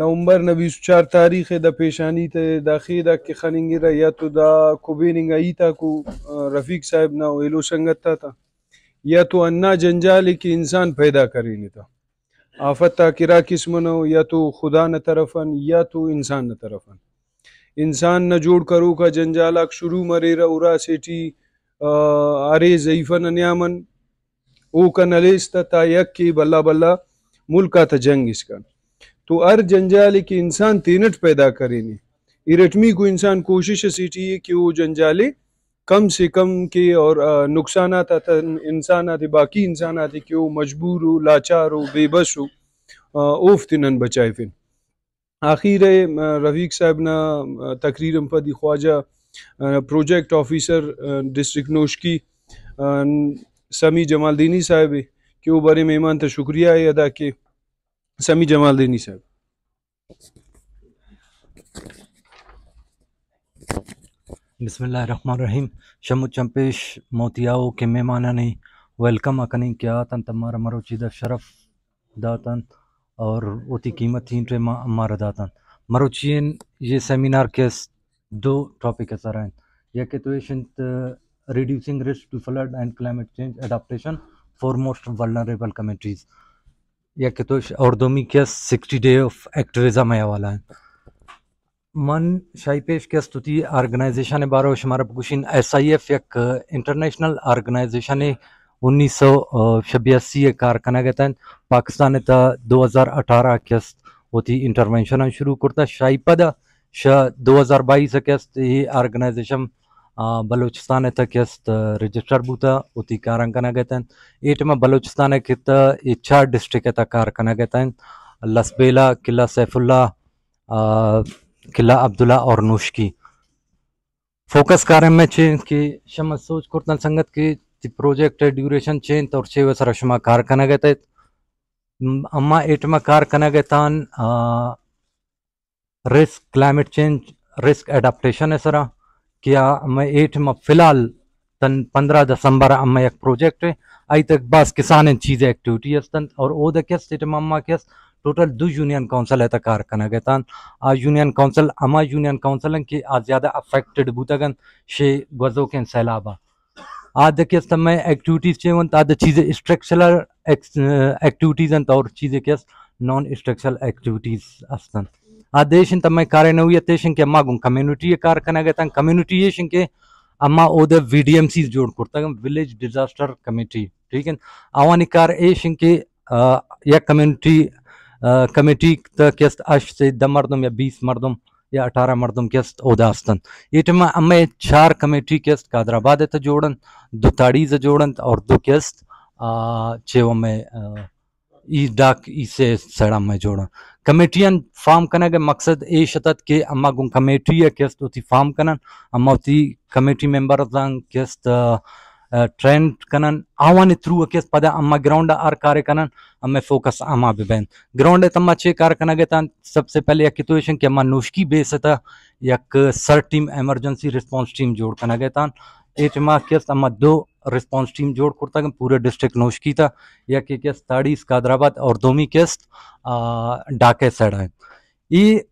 نومبر 24 تاریخ د پیشانی ته د اخیره کې خننګ ریاتو دا کوبیننګ ایتا کو رفیق صاحب نا ویلو څنګه تا تا یا تو انا جنجال کې انسان پیدا کړی نتا آفت تا کرا قسمنو یا تو خدا نه طرفن یا تو انسان نه طرفن انسان نه جوړ کرو کا جنجالک شروع مری را اورا سیټی اره ضعیفن نیامن او کنلیست تا یک کی بلا بلا ملکا ته جنگ اسکن तो अर जंजाल के इंसान तेनट पैदा करेंगे इरटमी को इंसान कोशिश सीटिए कि वो जंजाले कम से कम के और नुकसान आता था इंसान आते बाकी इंसान आते कि वो मजबूर हो लाचार हो बेबस हो ओफ तिनन बचाए फिन आखिर रफीक साहब ना तकरीर पदी ख्वाजा प्रोजेक्ट ऑफिसर डिस्ट्रिक्ट नोश की समी जमालदीनी साहब के वो बारे मेहमान तो शुक्रिया अदा के समी जमालदीनी साहब रहीम शमु चंपेश मोतियाओ के मेमाना नहीं वेलकम अकनी क्या तन तमार अमर उचिद शरफ दातन और उती कीमत थी पे मारा दातन मरुचियन ये सेमिनार के दो टॉपिक ऐसा रहें यह के तो reducing risk to flood and climate change adaptation for most vulnerable communities या कितोश औरदोमी क्या सिक्सटी डे ऑफ एक्टिविज़म है वाला है मन शाही पेश क्या स्तुति ऑर्गेनाइजेशन है बारह शुमार पुशीन एस आई एफ एक इंटरनेशनल ऑर्गेनाइजेशन है उन्नीस सौ एक कारखाना कहता है पाकिस्तान ने था दो हज़ार अठारह वो थी इंटरवेंशन शुरू करता शाही पद शाह दो हज़ार बाईस अगस्त ये ऑर्गेनाइजेशन ಬಲೂಚಿಸ್ತಾನ ಕ್ಯಸ್ತ್ ರಿಜಿಸ್ಟರ್ ಬೂತ ಉತಿ ಕಾರಂ ಕನಗತನ್ में बलूचिस्तान ಕಿತ್ತ इच्छा डिस्ट्रिक्ट कारखाना ಕಾರ್ ಕನಗತನ್ लसबेला किला सैफुल्ला किला अब्दुल्ला और नुश्की फोकस कार्य में छे कि शम सोच कुर्तन संगत की प्रोजेक्ट ड्यूरेशन छे तो छे वस रशमा कारखाना कनगत अम्मा एटमा कारखाना कनगतान risk climate change risk adaptation है सरा किया मैं एठ में फिलहाल तन पंद्रह दिसंबर में एक प्रोजेक्ट है आई तक बस किसान चीज़ एक्टिविटी तन और वो देखिए स्टेट में अम्मा के टोटल दो यूनियन काउंसिल है कार कना गए तन आ यूनियन काउंसिल अमा यूनियन काउंसिल के आज ज़्यादा अफेक्टेड बूतगन शे गजो के सैलाबा आज देखिए तब मैं एक्टिविटीज़ चाहिए आज चीज़ें स्ट्रक्चरल एक्टिविटीज़ और चीज़ें केस नॉन स्ट्रक्चरल एक्टिविटीज़ अस्तन ಆ ದೇಶಂತಮ್ಮ ಕಾರ್ಯನವ್ಯ ತೇಶಂಕೆ ಅಮ್ಮಗು ಕಮ್ಯುನಿಟಿಯ ಕಾರ್ಖನಾಗತ್ತ ಕಮ್ಯುನಿಟಿ ಏಶಂಕೆ ಅಮ್ಮ ಓದ ವಿ ಡಿ ಎಂ ಸಿ ठीक है अवानी कार एशिंग के या कम्युनिटी कमेटी केस्ट अश से दम मरदम या बीस मरदम या अठारह मरदम केस्ट उदास्तन इटमा अम्मे चार कमेटी केस्ट कादराबाद तो जोड़न दो ताड़ीज जोड़न और दो केस्ट चेव में ई डाक ई से सड़ा में जोड़न कमेटियन फार्म कनगे मकसद ए शतत के अम्मा गुन कमेटी है केस तो थी फार्म कनन अम्मा थी कमेटी मेंबर अतलान केस ट्रेंड कनन आवाने थ्रू केस पदा अम्मा ग्राउंड आर कार्य कनन अम्मे फोकस अम्मा बिबेन ग्राउंड है तम्मा छे कार्य कनगे तान सबसे पहले या सिचुएशन के अम्मा नोशकी बेस था यक सर टीम इमरजेंसी रिस्पांस टीम जोड़ कनगे तान एटमा केस अम्मा दो रिस्पांस टीम जोड़ कुर्ता पूरे डिस्ट्रिक्ट नौशकीता या के केस ताड़ी इसकादराबाद और दोमी केस डाके सड़ा ये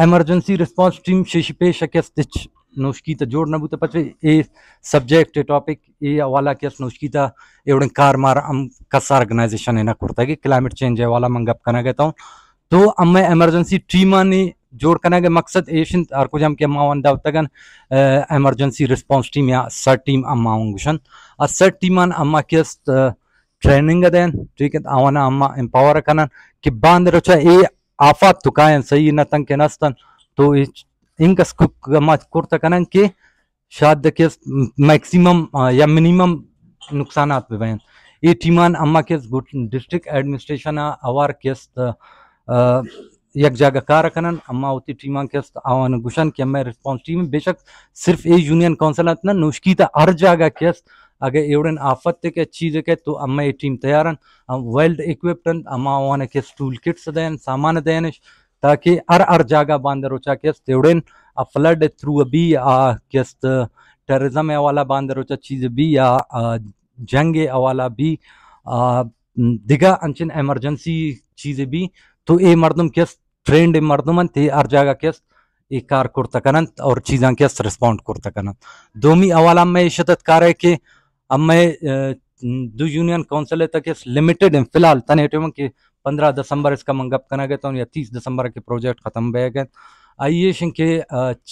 एमरजेंसी रिस्पांस टीम शिशपे शकेस तिच नौशकीता तो जोड़ नबूते पचे ये सब्जेक्ट टॉपिक ये वाला केस नौशकीता एवड़े कार मार हम कसा ऑर्गेनाइजेशन है ना कुर्ता कि क्लाइमेट चेंज है वाला मंगप करना कहता हूँ तो अम्मे एमरजेंसी टीमा ने जोड़ करेंगे मकसद एशन अरकुजम के मावन दब तगन एमरजेंसी रिस्पांस टीम या सर टीम अम्मा गुशन और सर टीमन अम्मा के ट्रेनिंग दें ठीक है आवाना अम्मा एम्पावर कनन कि बंद रचा ए आफात तुकायन सही न तंग के नस्तन तो इनका मच कुर्त कनन के शायद के मैक्सिमम या मिनिमम नुकसान पे बयान ये टीमान अम्मा केस डिस्ट्रिक्ट एडमिनिस्ट्रेशन अवार के कार रखना अम्मा उत्ती टीमा के आवान गुशन के मैं रिस्पांस टीम बेशक सिर्फ ए यूनियन काउंसिल नुश्की तो हर जगह के अगर एवडन आफत के चीज के तो अम्मा ये टीम तैयार वेल्ड इक्विप्टन अम्मा आवान के टूल किट्स दें सामान दें ताकि हर हर जगह बंद रोचा के एवड़न फ्लड थ्रू बी आ किस्त टेररिज्म वाला बांध रोचा चीज भी या जंग वाला भी आ, दिगा अंचन एमरजेंसी चीज़ें भी तो ए मरदम केस ट्रेंड मरदमन ते हर जगह केस ये कार कुर्ता कनन और चीज़ा केस रिस्पॉन्ड कुर्ता कनन दोमी अवाला में शदत कार है कि अब मैं दो यूनियन काउंसिल तक केस लिमिटेड है फिलहाल तने एटम के पंद्रह दिसंबर इसका मंगप करना गया तो या तीस दिसंबर के प्रोजेक्ट खत्म बह गए आइए के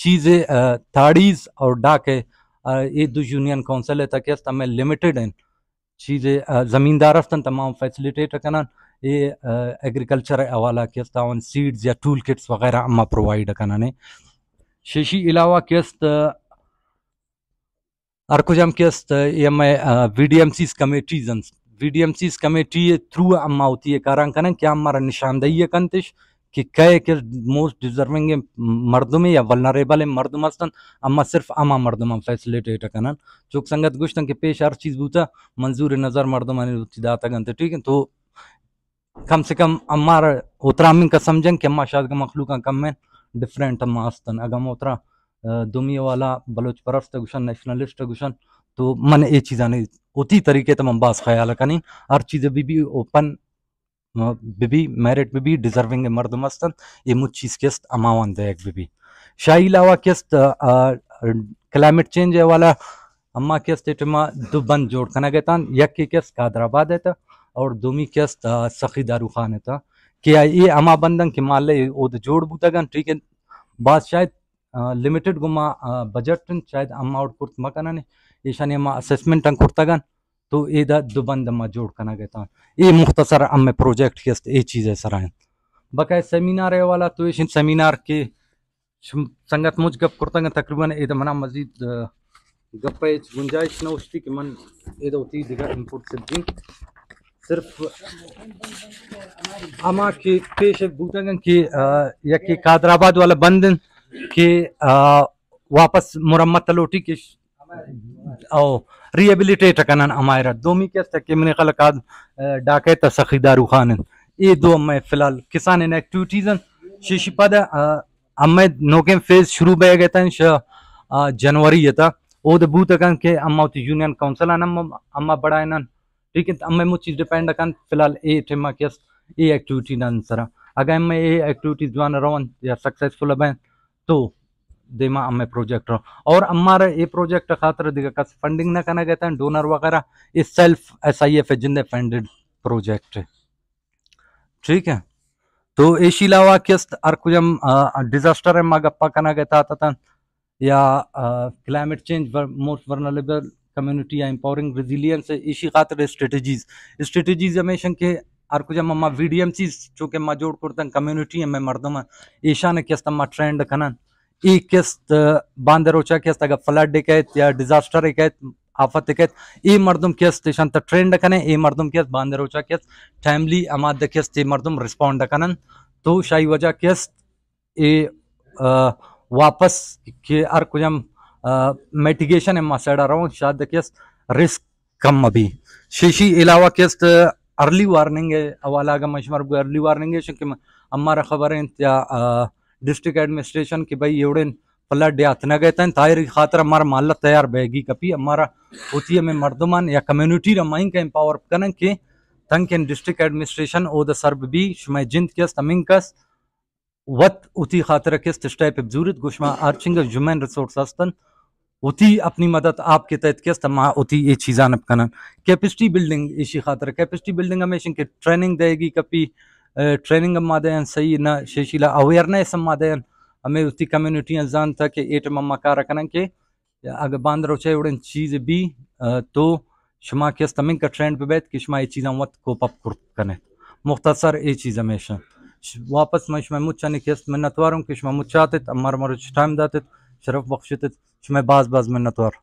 चीज़ें थाड़ीज और डाक है ये दो यूनियन काउंसिल तक केस तमें लिमिटेड है चीज़ें ज़मींदार अस्तन तमाम फैसिलिटेट कना ये एग्रीकल्चर हवाला केस तवन या टूल किट्स वगैरह अम्मा प्रोवाइड कना ने शेषी अलावा केस अर्कुजम केस M V D M Cs committee V D M Cs committee through अम्मा होती है कारण कन क्या अम्मा निशानदही कन तिश कि कहे कि मोस्ट डिजर्विंग मर्द में या वलनरेबल है मर्द मस्तन अम्मा सिर्फ अमा में फैसिलिटेट कनन चूँक संगत गुश्तन के पेश हर चीज़ बूता मंजूर नज़र मर्द मान दाता गनते ठीक है तो कम से कम अम्मा उतरा मिन का समझें कि अम्मा शाद का मखलूक कम है डिफरेंट अम्मा अस्तन अगम उतरा दुमिया वाला बलोच परस्त गुशन नेशनलिस्ट गुशन तो मन ये चीज़ा नहीं उसी तरीके तमाम बास ख्याल कनी हर चीज़ अभी भी ओपन बीबी मेरिट बेबी डिजर्विंग ए मर्द मस्तन ये मुझ चीज किस्त अमावन एक बेबी शाही लावा किस्त क्लाइमेट चेंज है वाला अम्मा किस्त इटमा दो दुबंद जोड़ खाना गया था यक की किस्त कादराबाद है और दूमी किस्त सखी दारू खान है था कि ये अमा बंदन के माले वो तो जोड़ बूता गन ठीक है बात शायद लिमिटेड गुमा बजट शायद अम्मा आउटपुट मकाना ने ईशानी अम्मा असेसमेंट अंग कुर्ता गन तो एदा दुबंद मा जोड़ करना गता ये मुख्तसर अम प्रोजेक्ट के ये चीज़ है सर आए बकाय सेमिनार है वाला तो इस सेमिनार के संगत मुझ गप करता तकरीबन ये मना मजीद गप गुंजाइश ना उसकी कि मन एद होती दिगर इनपुट सिद्धिन सिर्फ अमा के पेश बूटंगन के या कि कादराबाद वाला बंद के आ, वापस मुरम्मत लोटी के ओ रिहेबिलिटेट कनन अमायरा दोमी के तक तकिमने खलकाद डाके तसखी दारू खान ए दो मैं फिलहाल किसान इन एक्टिविटीजन शिशिपद अम्मे नोके फेज शुरू बे गए तन जनवरी ये था ओद बूत कन के अम्मा उत यूनियन काउंसिल अम्मा अम्मा बड़ाइनन ठीक है अम्मे मु चीज डिपेंड कन फिलहाल ए ठेमा केस ए एक्टिविटी नन सर अगर मैं ए एक्टिविटीज जवान रवन या सक्सेसफुल बन तो देमा अम्मे प्रोजेक्ट और अम्मार ये प्रोजेक्ट खातर दिगा फंडिंग ना करना कहते हैं डोनर वगैरह ये सेल्फ एस आई एफ जिंदे फंडेड प्रोजेक्ट ठीक है तो एशिला वाक्यस्त अर्कुजम डिजास्टर है माँ गप्पा करना कहता था या climate change most vulnerable community या एम्पावरिंग रेजिलियंस इसी खातर स्ट्रेटजीज स्ट्रेटजीज हमेशा के और कुछ मम्मा वी डी एम सी चूँकि माँ जोड़ कुर्तन कम्युनिटी है मैं मरदम ईशा ने किस्त अम्मा ट्रेंड खनन ಈ ಕೆಸ್ತ್ ಬಾಂದರೋಚ किस्त अगर फ्लड ಇಕೈತ್ या डिजास्टर ಇಕೈತ್ आफत केस ए मरदम केस तेषां ट्रेंड कने ए मरदम केस बांदरोचा केस टाइमली अमाद केस ते मरदम रिस्पोंड कनन तो शाही वजह केस ए वापस के अर कुजम मेटिगेशन है एम रहा रहो शायद केस रिस्क कम अभी शीशी अलावा केस अर्ली वार्निंग है अवाला का मशमर अर्ली वार्निंग है क्योंकि हमारा खबर है डिस्ट्रिक्ट एडमिनिस्ट्रेशन की भाई एवडे एवडन पलट न गए तन तायर खातर हमारा माला तैयार बहेगी कभी हमारा होती है में मर्दमान या कम्युनिटी रमाइन का एम्पावर करें कि तंग इन डिस्ट्रिक्ट एडमिनिस्ट्रेशन ओ द सर्ब भी शुमा जिंद किस तमिंग कस वत उती खातर किस स्टेप जूरत गुशमा आर्चिंग ह्यूमन रिसोर्स अस्तन उती अपनी मदद आपके तहत किस तमा उती ये चीज़ा नब अपकनन कैपेसिटी बिल्डिंग इसी खातर कैपेसिटी बिल्डिंग हमेशा के ट्रेनिंग देगी कभी ट्रेनिंग ಟ್ರೈನಿಂಗ್ ಮಾದಯನ್ ಸೈನ ಶೇಷಿಲ ಅವೇರ್ನೆಸ್ ಮಾದಯನ್ हमें उसी कम्युनिटी जान था कि एट मम्मा कारकन के अगर बंदर रो उड़न चीज भी तो शमा के तमिंग का ट्रेंड पे बैठ कि शमा ये चीज़ा वत को पप कर कने मुख्तसर ये चीज़ हमेशा वापस मैं शमा मुझा ने केस मिन्नतवार हूँ कि शमा मुझ आते अमर मर टाइम दाते शरफ बख्शते शमा बाज बाज मन्नतवार